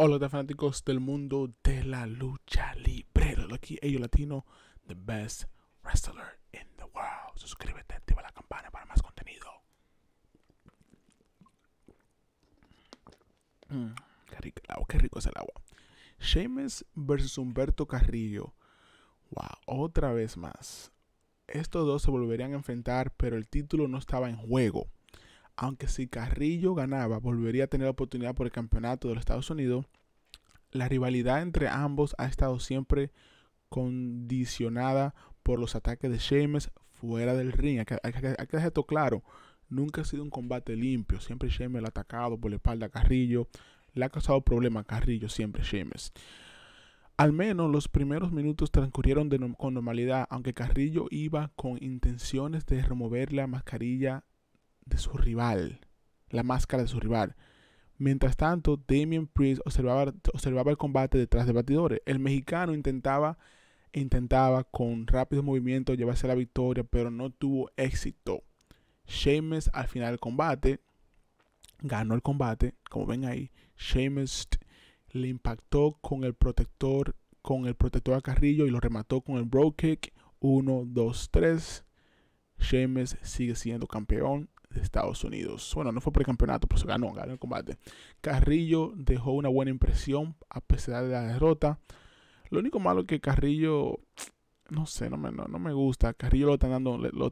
Hola fanáticos del mundo de la lucha libre. Aquí Ello Latino, the best wrestler in the world. Suscríbete, activa la campana para más contenido. Mm, qué rico es el agua. Sheamus versus Humberto Carrillo. Wow, otra vez más. Estos dos se volverían a enfrentar, pero el título no estaba en juego aunque si Carrillo ganaba, volvería a tener la oportunidad por el campeonato de los Estados Unidos, la rivalidad entre ambos ha estado siempre condicionada por los ataques de Sheamus fuera del ring. Hay que, dejar esto claro. Nunca ha sido un combate limpio. Siempre Sheamus ha atacado por la espalda a Carrillo. Le ha causado problemas a Carrillo siempre Sheamus. Al menos los primeros minutos transcurrieron con normalidad, aunque Carrillo iba con intenciones de remover la mascarilla de su rival, la máscara de su rival. Mientras tanto, Damien Priest observaba, observaba el combate detrás de batidores. El mexicano intentaba, intentaba con rápido movimiento llevarse la victoria, pero no tuvo éxito. Sheamus al final del combate ganó el combate, como ven ahí. Sheamus le impactó con el protector, con el protector a Carrillo y lo remató con el bro kick. 1, 2, 3. Sheamus sigue siendo campeón Estados Unidos. Bueno, no fue por campeonato, pero se ganó, ganó el combate. Carrillo dejó una buena impresión a pesar de la derrota. Lo único malo es que Carrillo, no sé, no me, no, me gusta. Carrillo lo está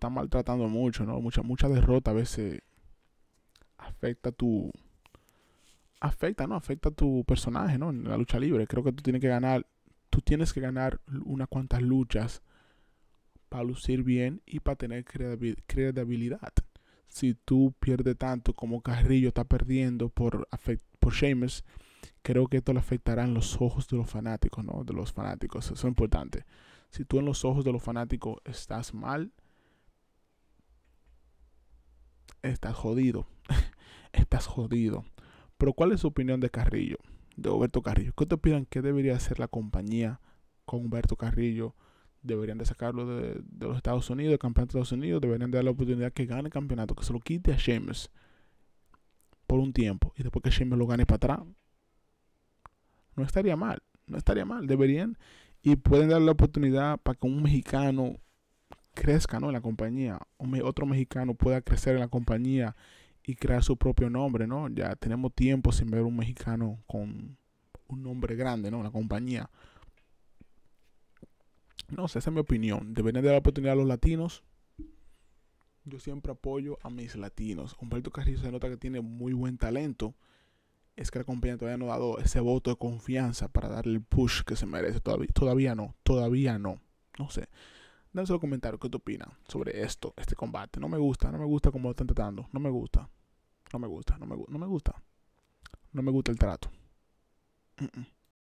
lo maltratando mucho, ¿no? Mucha, mucha derrota a veces afecta tu. Afecta, ¿no? Afecta tu personaje, ¿no? En la lucha libre. Creo que tú tienes que ganar. Tú tienes que ganar unas cuantas luchas para lucir bien y para tener credibilidad si tú pierdes tanto como Carrillo está perdiendo por, por creo que esto le afectará en los ojos de los fanáticos, ¿no? De los fanáticos, eso es importante. Si tú en los ojos de los fanáticos estás mal, estás jodido, estás jodido. Pero ¿cuál es su opinión de Carrillo, de Humberto Carrillo? ¿Qué te opinan ¿Qué debería hacer la compañía con Humberto Carrillo? deberían de sacarlo de, los Estados Unidos, el campeonato de Estados Unidos, deberían de dar la oportunidad que gane el campeonato, que se lo quite a James por un tiempo y después que Sheamus lo gane para atrás. No estaría mal, no estaría mal, deberían y pueden dar la oportunidad para que un mexicano crezca ¿no? en la compañía, otro mexicano pueda crecer en la compañía y crear su propio nombre, ¿no? Ya tenemos tiempo sin ver un mexicano con un nombre grande, ¿no? La compañía. No sé, esa es mi opinión. Deberían de la oportunidad a los latinos. Yo siempre apoyo a mis latinos. Humberto Carrillo se nota que tiene muy buen talento. Es que la compañía todavía no ha dado ese voto de confianza para darle el push que se merece. Todavía, todavía no, todavía no. No sé. un los comentarios qué te opinan sobre esto, este combate. No me gusta, no me gusta cómo lo están tratando. No me gusta. No me gusta, no me, no me gusta. No me gusta el trato. Mm, mm.